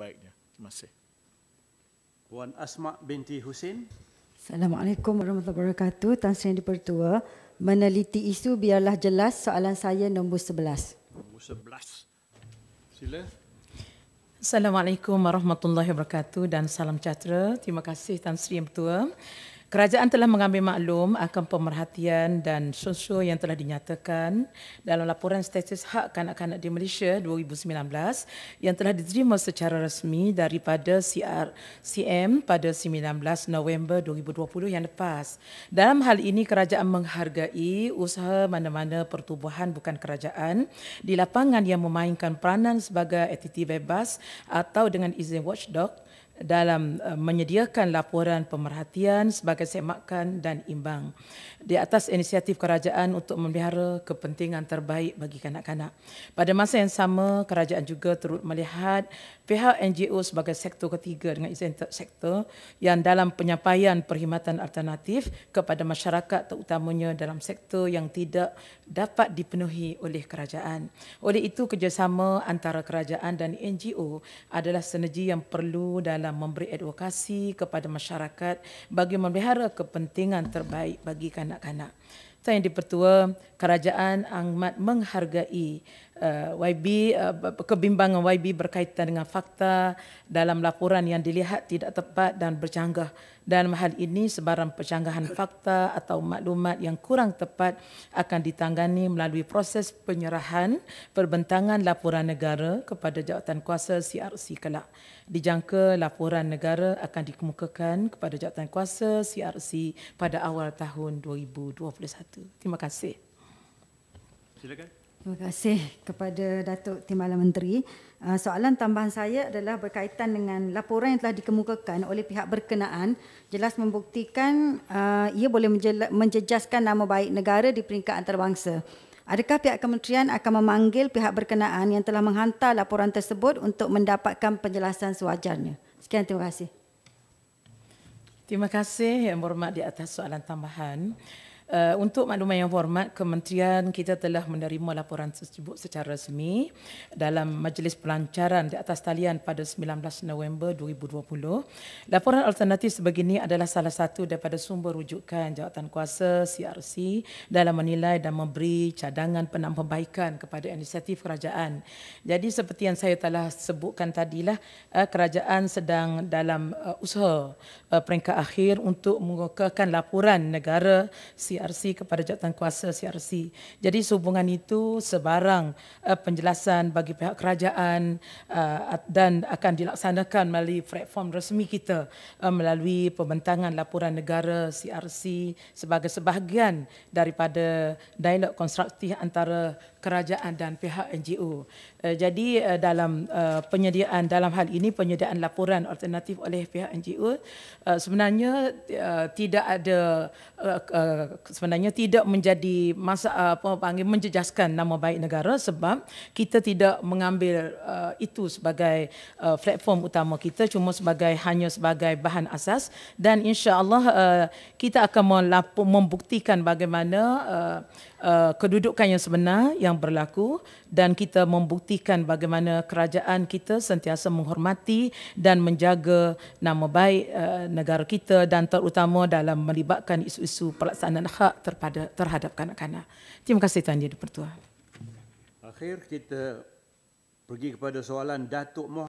sebaik-baiknya. Terima kasih. Puan Asma binti Husin. Assalamualaikum warahmatullahi wabarakatuh. Tan Sri pertua, Meneliti isu biarlah jelas soalan saya nombor 11. Nombor 11. Sila. Assalamualaikum warahmatullahi wabarakatuh dan salam sejahtera. Terima kasih Tan Sri yang pertua. Kerajaan telah mengambil maklum akan pemerhatian dan sosial yang telah dinyatakan dalam laporan status hak kanak-kanak di Malaysia 2019 yang telah diterima secara resmi daripada CRCM pada 19 November 2020 yang lepas. Dalam hal ini, kerajaan menghargai usaha mana-mana pertubuhan bukan kerajaan di lapangan yang memainkan peranan sebagai entiti bebas atau dengan izin watchdog dalam uh, menyediakan laporan pemerhatian sebagai semakan dan imbang di atas inisiatif kerajaan untuk memelihara kepentingan terbaik bagi kanak-kanak. Pada masa yang sama, kerajaan juga turut melihat pihak NGO sebagai sektor ketiga dengan izin sektor yang dalam penyampaian perkhidmatan alternatif kepada masyarakat terutamanya dalam sektor yang tidak dapat dipenuhi oleh kerajaan. Oleh itu, kerjasama antara kerajaan dan NGO adalah sinergi yang perlu dalam dalam memberi edukasi kepada masyarakat bagi memelihara kepentingan terbaik bagi kanak-kanak. Tuan Yang Dipertua, kerajaan amat menghargai uh, eh, YB uh, eh, kebimbangan YB berkaitan dengan fakta dalam laporan yang dilihat tidak tepat dan bercanggah. Dan hal ini sebarang percanggahan fakta atau maklumat yang kurang tepat akan ditangani melalui proses penyerahan perbentangan laporan negara kepada jawatan kuasa CRC kelak. Dijangka laporan negara akan dikemukakan kepada jawatan kuasa CRC pada awal tahun 2021 wabarakatuh. Terima kasih. Silakan. Terima kasih kepada Datuk Timbalan Menteri. Ah, soalan tambahan saya adalah berkaitan dengan laporan yang telah dikemukakan oleh pihak berkenaan jelas membuktikan ah, ia boleh menjejaskan nama baik negara di peringkat antarabangsa. Adakah pihak kementerian akan memanggil pihak berkenaan yang telah menghantar laporan tersebut untuk mendapatkan penjelasan sewajarnya? Sekian terima kasih. Terima kasih yang berhormat di atas soalan tambahan. Uh, untuk maklumat yang hormat, kementerian kita telah menerima laporan tersebut secara resmi dalam majlis pelancaran di atas talian pada 19 November 2020. Laporan alternatif sebegini adalah salah satu daripada sumber rujukan jawatan kuasa CRC dalam menilai dan memberi cadangan penambahbaikan kepada inisiatif kerajaan. Jadi seperti yang saya telah sebutkan tadilah, uh, kerajaan sedang dalam uh, usaha uh, peringkat akhir untuk mengukakan laporan negara CRC CRC kepada jawatan kuasa CRC. Jadi hubungan itu sebarang uh, penjelasan bagi pihak kerajaan uh, dan akan dilaksanakan melalui platform resmi kita uh, melalui pembentangan laporan negara CRC sebagai sebahagian daripada dialog konstruktif antara kerajaan dan pihak NGO. Uh, jadi uh, dalam uh, penyediaan dalam hal ini penyediaan laporan alternatif oleh pihak NGO uh, sebenarnya uh, tidak ada uh, uh, sebenarnya tidak menjadi masa ah, apa panggil menjejaskan nama baik negara sebab kita tidak mengambil uh, itu sebagai uh, platform utama kita cuma sebagai hanya sebagai bahan asas dan insyaallah uh, kita akan melapu, membuktikan bagaimana uh, Uh, kedudukan yang sebenar yang berlaku dan kita membuktikan bagaimana kerajaan kita sentiasa menghormati dan menjaga nama baik uh, negara kita dan terutama dalam melibatkan isu-isu pelaksanaan hak hak terpada, terhadap kanak-kanak. Terima kasih Tuan Dia Pertua. Akhir kita pergi kepada soalan Datuk Moh.